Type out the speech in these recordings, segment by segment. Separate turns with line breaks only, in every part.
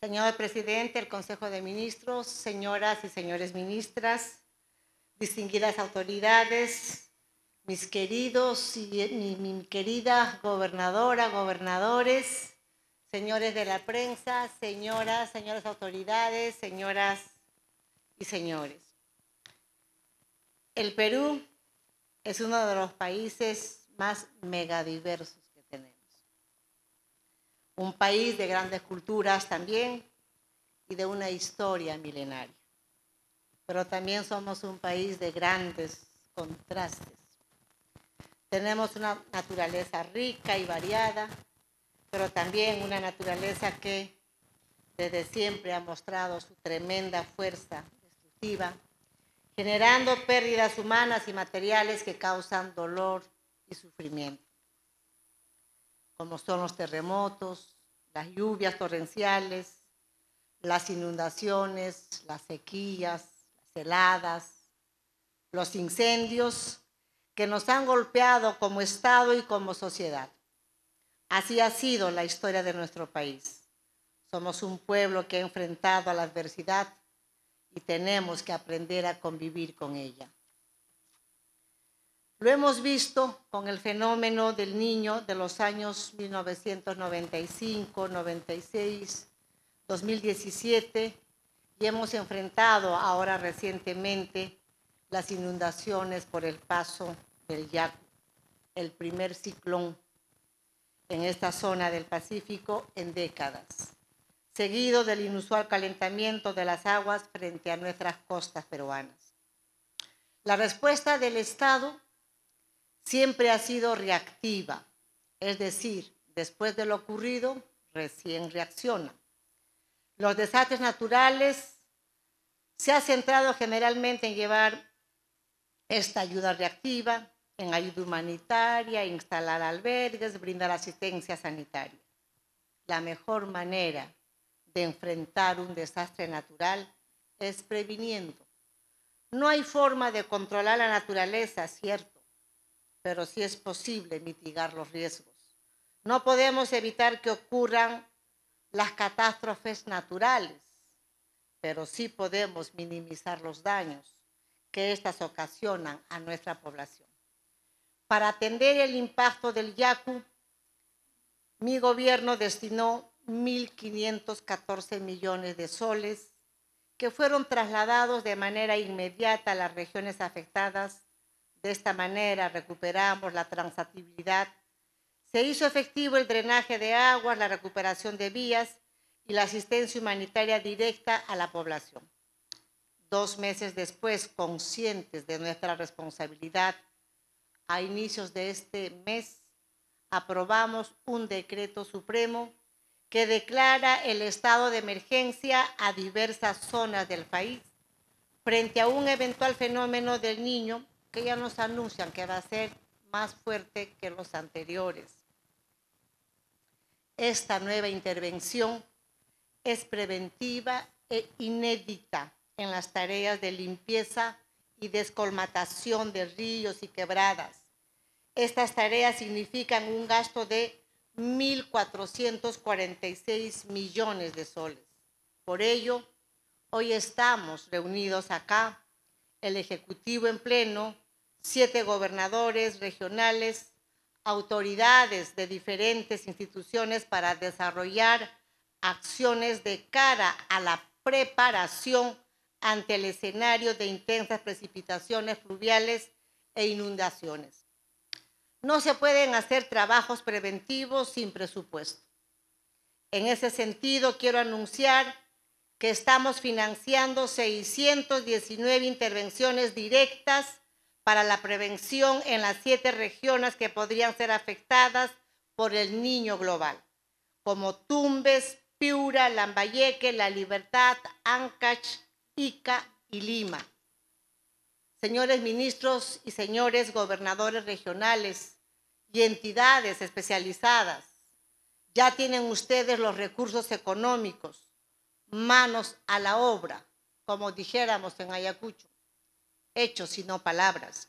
Señor presidente el Consejo de Ministros, señoras y señores ministras, distinguidas autoridades, mis queridos y mi, mi querida gobernadora, gobernadores, señores de la prensa, señoras, señoras autoridades, señoras y señores. El Perú es uno de los países más megadiversos un país de grandes culturas también y de una historia milenaria. Pero también somos un país de grandes contrastes. Tenemos una naturaleza rica y variada, pero también una naturaleza que desde siempre ha mostrado su tremenda fuerza destructiva, generando pérdidas humanas y materiales que causan dolor y sufrimiento, como son los terremotos, las lluvias torrenciales, las inundaciones, las sequías, las heladas, los incendios que nos han golpeado como Estado y como sociedad. Así ha sido la historia de nuestro país. Somos un pueblo que ha enfrentado a la adversidad y tenemos que aprender a convivir con ella. Lo hemos visto con el fenómeno del niño de los años 1995, 96, 2017 y hemos enfrentado ahora recientemente las inundaciones por el paso del Yaku, el primer ciclón en esta zona del Pacífico en décadas, seguido del inusual calentamiento de las aguas frente a nuestras costas peruanas. La respuesta del Estado siempre ha sido reactiva, es decir, después de lo ocurrido, recién reacciona. Los desastres naturales se ha centrado generalmente en llevar esta ayuda reactiva, en ayuda humanitaria, instalar albergues, brindar asistencia sanitaria. La mejor manera de enfrentar un desastre natural es previniendo. No hay forma de controlar la naturaleza, cierto, pero sí es posible mitigar los riesgos. No podemos evitar que ocurran las catástrofes naturales, pero sí podemos minimizar los daños que estas ocasionan a nuestra población. Para atender el impacto del Yacu, mi gobierno destinó 1.514 millones de soles que fueron trasladados de manera inmediata a las regiones afectadas de esta manera recuperamos la transactividad. Se hizo efectivo el drenaje de aguas, la recuperación de vías y la asistencia humanitaria directa a la población. Dos meses después, conscientes de nuestra responsabilidad, a inicios de este mes aprobamos un decreto supremo que declara el estado de emergencia a diversas zonas del país frente a un eventual fenómeno del niño que ya nos anuncian que va a ser más fuerte que los anteriores. Esta nueva intervención es preventiva e inédita en las tareas de limpieza y descolmatación de ríos y quebradas. Estas tareas significan un gasto de 1.446 millones de soles. Por ello, hoy estamos reunidos acá el Ejecutivo en pleno, siete gobernadores regionales, autoridades de diferentes instituciones para desarrollar acciones de cara a la preparación ante el escenario de intensas precipitaciones fluviales e inundaciones. No se pueden hacer trabajos preventivos sin presupuesto. En ese sentido, quiero anunciar que estamos financiando 619 intervenciones directas para la prevención en las siete regiones que podrían ser afectadas por el niño global, como Tumbes, Piura, Lambayeque, La Libertad, Ancash, Ica y Lima. Señores ministros y señores gobernadores regionales y entidades especializadas, ya tienen ustedes los recursos económicos, manos a la obra, como dijéramos en Ayacucho, hechos y no palabras.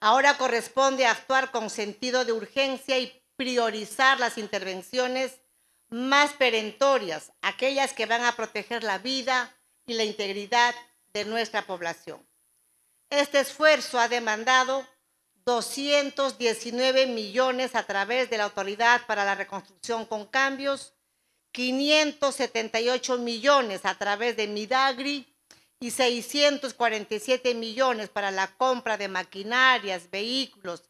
Ahora corresponde actuar con sentido de urgencia y priorizar las intervenciones más perentorias, aquellas que van a proteger la vida y la integridad de nuestra población. Este esfuerzo ha demandado 219 millones a través de la Autoridad para la Reconstrucción con Cambios, 578 millones a través de Midagri y 647 millones para la compra de maquinarias, vehículos,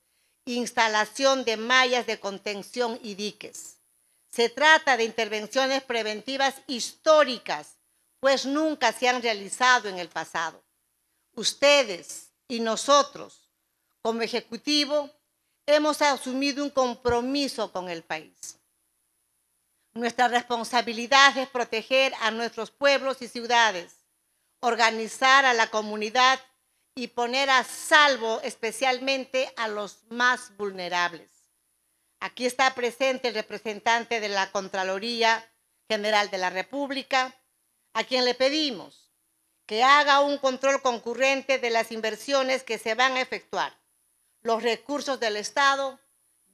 instalación de mallas de contención y diques. Se trata de intervenciones preventivas históricas, pues nunca se han realizado en el pasado. Ustedes y nosotros, como Ejecutivo, hemos asumido un compromiso con el país nuestra responsabilidad es proteger a nuestros pueblos y ciudades, organizar a la comunidad y poner a salvo especialmente a los más vulnerables. Aquí está presente el representante de la Contraloría General de la República, a quien le pedimos que haga un control concurrente de las inversiones que se van a efectuar, los recursos del Estado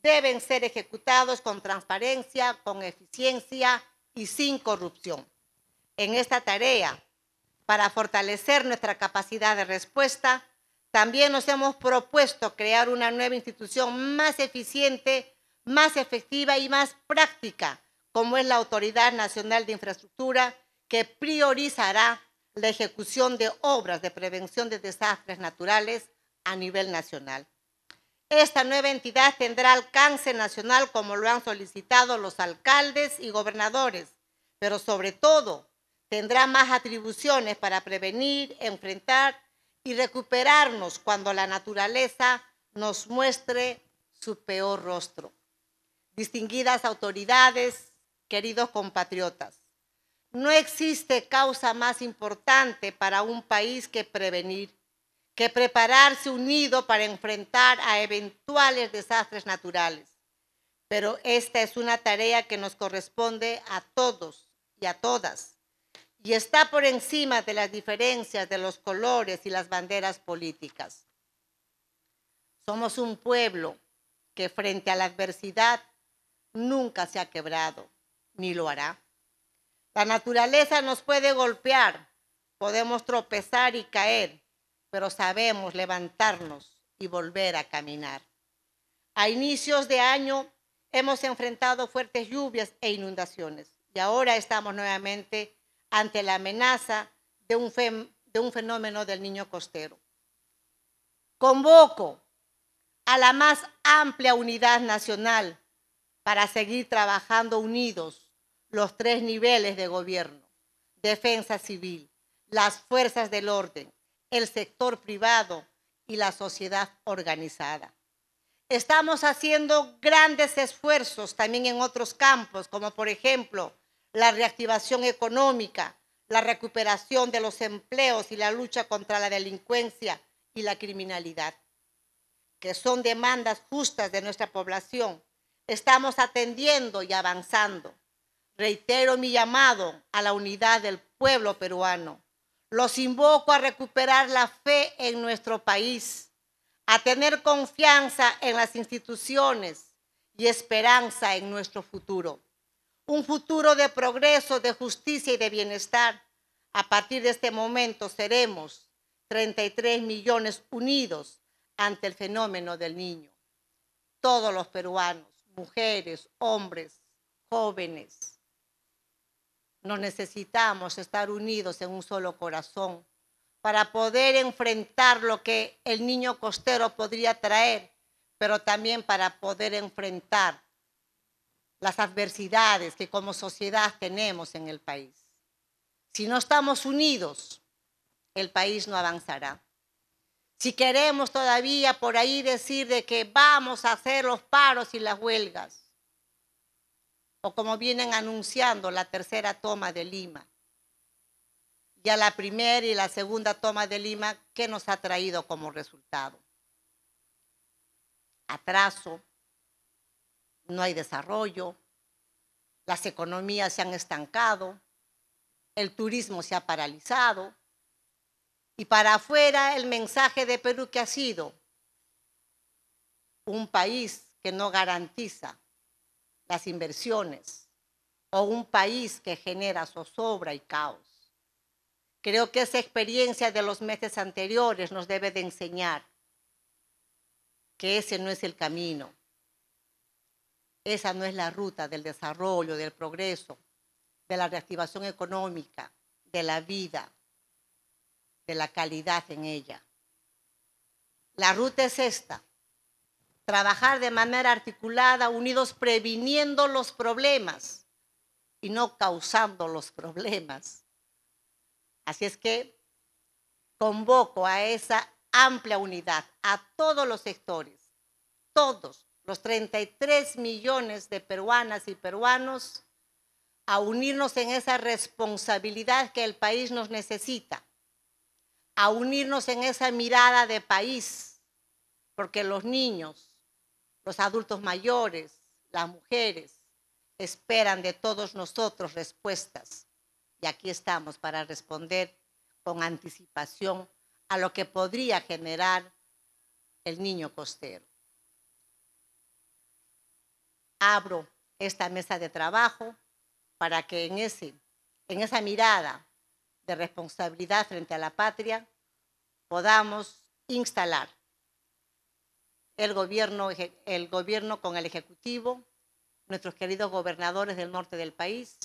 deben ser ejecutados con transparencia, con eficiencia y sin corrupción. En esta tarea, para fortalecer nuestra capacidad de respuesta, también nos hemos propuesto crear una nueva institución más eficiente, más efectiva y más práctica, como es la Autoridad Nacional de Infraestructura, que priorizará la ejecución de obras de prevención de desastres naturales a nivel nacional. Esta nueva entidad tendrá alcance nacional como lo han solicitado los alcaldes y gobernadores, pero sobre todo tendrá más atribuciones para prevenir, enfrentar y recuperarnos cuando la naturaleza nos muestre su peor rostro. Distinguidas autoridades, queridos compatriotas, no existe causa más importante para un país que prevenir que prepararse unido para enfrentar a eventuales desastres naturales. Pero esta es una tarea que nos corresponde a todos y a todas y está por encima de las diferencias de los colores y las banderas políticas. Somos un pueblo que frente a la adversidad nunca se ha quebrado, ni lo hará. La naturaleza nos puede golpear, podemos tropezar y caer, pero sabemos levantarnos y volver a caminar. A inicios de año hemos enfrentado fuertes lluvias e inundaciones y ahora estamos nuevamente ante la amenaza de un, fenómeno del niño costero. Convoco a la más amplia unidad nacional para seguir trabajando unidos los tres niveles de gobierno, defensa civil, las fuerzas del orden el sector privado y la sociedad organizada. Estamos haciendo grandes esfuerzos también en otros campos, como por ejemplo la reactivación económica, la recuperación de los empleos y la lucha contra la delincuencia y la criminalidad, que son demandas justas de nuestra población. Estamos atendiendo y avanzando. Reitero mi llamado a la unidad del pueblo peruano los invoco a recuperar la fe en nuestro país, a tener confianza en las instituciones y esperanza en nuestro futuro. Un futuro de progreso, de justicia y de bienestar. A partir de este momento seremos 33 millones unidos ante el fenómeno del niño. Todos los peruanos, mujeres, hombres, jóvenes nos necesitamos estar unidos en un solo corazón para poder enfrentar lo que el niño costero podría traer, pero también para poder enfrentar las adversidades que como sociedad tenemos en el país. Si no estamos unidos, el país no avanzará. Si queremos todavía por ahí decir de que vamos a hacer los paros y las huelgas, o como vienen anunciando la tercera toma de Lima. Ya la primera y la segunda toma de Lima, ¿qué nos ha traído como resultado? Atraso, no hay desarrollo, las economías se han estancado, el turismo se ha paralizado. Y para afuera el mensaje de Perú que ha sido un país que no garantiza las inversiones o un país que genera zozobra y caos. Creo que esa experiencia de los meses anteriores nos debe de enseñar que ese no es el camino, esa no es la ruta del desarrollo, del progreso, de la reactivación económica, de la vida, de la calidad en ella. La ruta es esta, trabajar de manera articulada, unidos, previniendo los problemas y no causando los problemas. Así es que convoco a esa amplia unidad, a todos los sectores, todos los 33 millones de peruanas y peruanos, a unirnos en esa responsabilidad que el país nos necesita, a unirnos en esa mirada de país, porque los niños, los adultos mayores, las mujeres, esperan de todos nosotros respuestas. Y aquí estamos para responder con anticipación a lo que podría generar el niño costero. Abro esta mesa de trabajo para que en, ese, en esa mirada de responsabilidad frente a la patria podamos instalar el gobierno, el gobierno con el Ejecutivo, nuestros queridos gobernadores del norte del país,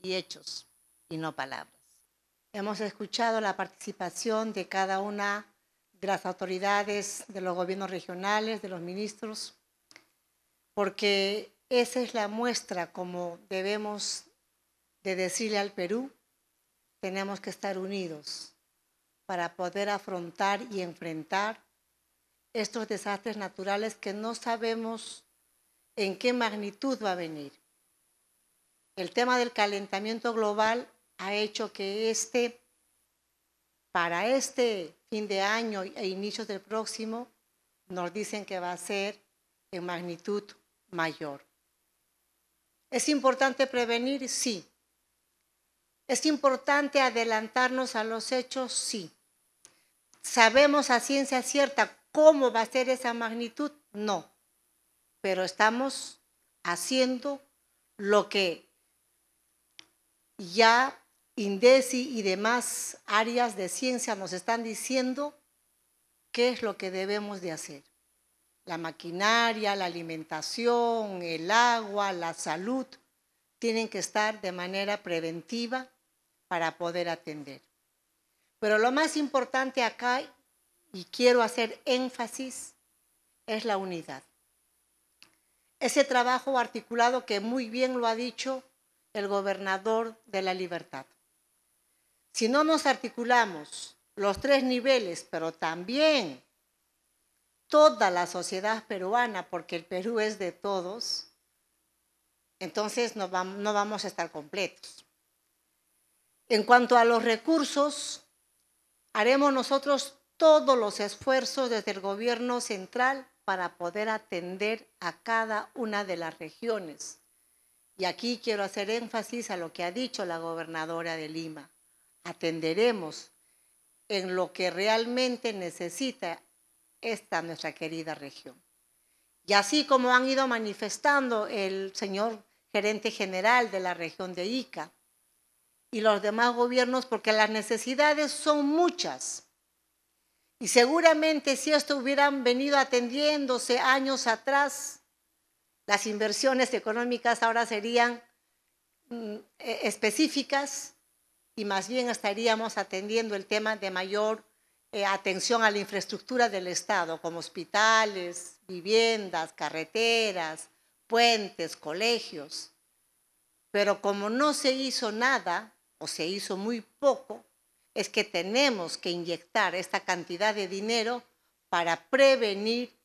y hechos y no palabras. Hemos escuchado la participación de cada una de las autoridades, de los gobiernos regionales, de los ministros, porque esa es la muestra como debemos de decirle al Perú, tenemos que estar unidos para poder afrontar y enfrentar estos desastres naturales que no sabemos en qué magnitud va a venir. El tema del calentamiento global ha hecho que este, para este fin de año e inicios del próximo, nos dicen que va a ser en magnitud mayor. ¿Es importante prevenir? Sí. ¿Es importante adelantarnos a los hechos? Sí. Sabemos a ciencia cierta ¿Cómo va a ser esa magnitud? No. Pero estamos haciendo lo que ya INDECI y demás áreas de ciencia nos están diciendo qué es lo que debemos de hacer. La maquinaria, la alimentación, el agua, la salud, tienen que estar de manera preventiva para poder atender. Pero lo más importante acá y quiero hacer énfasis, es la unidad. Ese trabajo articulado que muy bien lo ha dicho el gobernador de la libertad. Si no nos articulamos los tres niveles, pero también toda la sociedad peruana, porque el Perú es de todos, entonces no vamos a estar completos. En cuanto a los recursos, haremos nosotros todos los esfuerzos desde el gobierno central para poder atender a cada una de las regiones. Y aquí quiero hacer énfasis a lo que ha dicho la gobernadora de Lima. Atenderemos en lo que realmente necesita esta nuestra querida región. Y así como han ido manifestando el señor gerente general de la región de Ica y los demás gobiernos, porque las necesidades son muchas y seguramente si esto hubieran venido atendiéndose años atrás, las inversiones económicas ahora serían mm, e, específicas y más bien estaríamos atendiendo el tema de mayor eh, atención a la infraestructura del Estado, como hospitales, viviendas, carreteras, puentes, colegios. Pero como no se hizo nada o se hizo muy poco, es que tenemos que inyectar esta cantidad de dinero para prevenir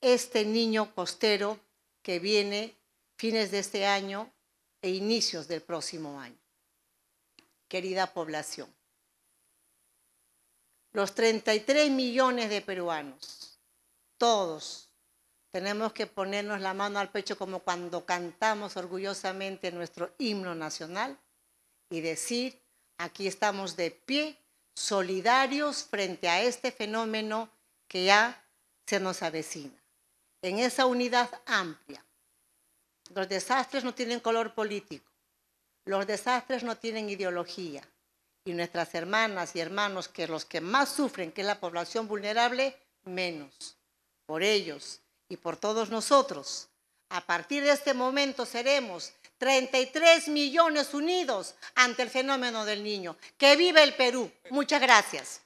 este niño costero que viene fines de este año e inicios del próximo año. Querida población, los 33 millones de peruanos, todos tenemos que ponernos la mano al pecho como cuando cantamos orgullosamente nuestro himno nacional y decir, Aquí estamos de pie, solidarios frente a este fenómeno que ya se nos avecina. En esa unidad amplia. Los desastres no tienen color político. Los desastres no tienen ideología. Y nuestras hermanas y hermanos, que los que más sufren, que es la población vulnerable, menos. Por ellos y por todos nosotros. A partir de este momento seremos 33 millones unidos ante el fenómeno del niño. Que vive el Perú. Muchas gracias.